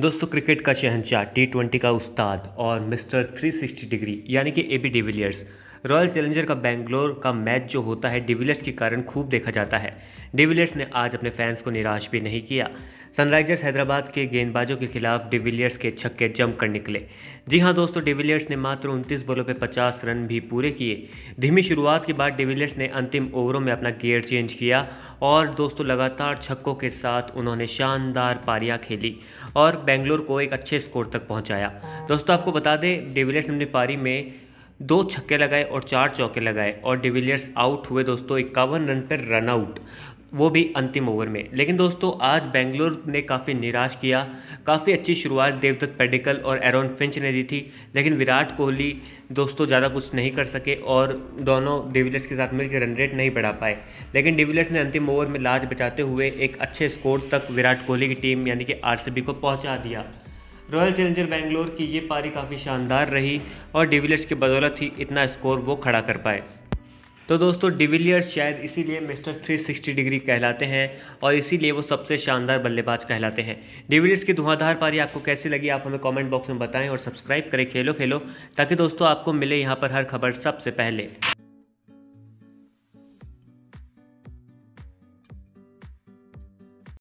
दोस्तों क्रिकेट का शहनशाह टी ट्वेंटी का उस्ताद और मिस्टर 360 डिग्री यानी कि A B de Villiers royal challenger का बेंगलोर का मैच जो होता है डिविलियर्स के कारण खूब देखा जाता है डिविलियर्स ने आज अपने फैंस को निराश भी नहीं किया सनराइजर्स हैदराबाद के गेंदबाजों के खिलाफ डिविलियर्स के छक्के जम कर निकले जी हाँ दोस्तों डिविलियर्स ने मात्र उनतीस बॉलों पर पचास रन भी पूरे किए धीमी शुरुआत के बाद डिविलियर्स ने अंतिम ओवरों में अपना गियर चेंज किया और दोस्तों लगातार छक्कों के साथ उन्होंने शानदार पारियाँ खेली और बेंगलोर को एक अच्छे स्कोर तक पहुँचाया दोस्तों आपको बता दें डिविलियर्स ने अपनी पारी में दो छक्के लगाए और चार चौके लगाए और डिविलियर्स आउट हुए दोस्तों इक्यावन रन पर रन आउट वो भी अंतिम ओवर में लेकिन दोस्तों आज बेंगलोर ने काफ़ी निराश किया काफ़ी अच्छी शुरुआत देवदत्त पेडिकल और एरोन फिंच ने दी थी लेकिन विराट कोहली दोस्तों ज़्यादा कुछ नहीं कर सके और दोनों डिविलियर्स के साथ मिलकर रन रेट नहीं बढ़ा पाए लेकिन डिविलियर्स ने अंतिम ओवर में लाज बचाते हुए एक अच्छे स्कोर तक विराट कोहली की टीम यानी कि आर को पहुँचा दिया रॉयल चैलेंजर बैंगलोर की ये पारी काफ़ी शानदार रही और डिविलियर्स की बदौलत ही इतना स्कोर वो खड़ा कर पाए तो दोस्तों डिविलियर्स शायद इसीलिए मिस्टर 360 डिग्री कहलाते हैं और इसीलिए वो सबसे शानदार बल्लेबाज कहलाते हैं डिविलियर्स की धुआंधार पारी आपको कैसी लगी आप हमें कमेंट बॉक्स में बताएं और सब्सक्राइब करें खेलो खेलो ताकि दोस्तों आपको मिले यहाँ पर हर खबर सबसे पहले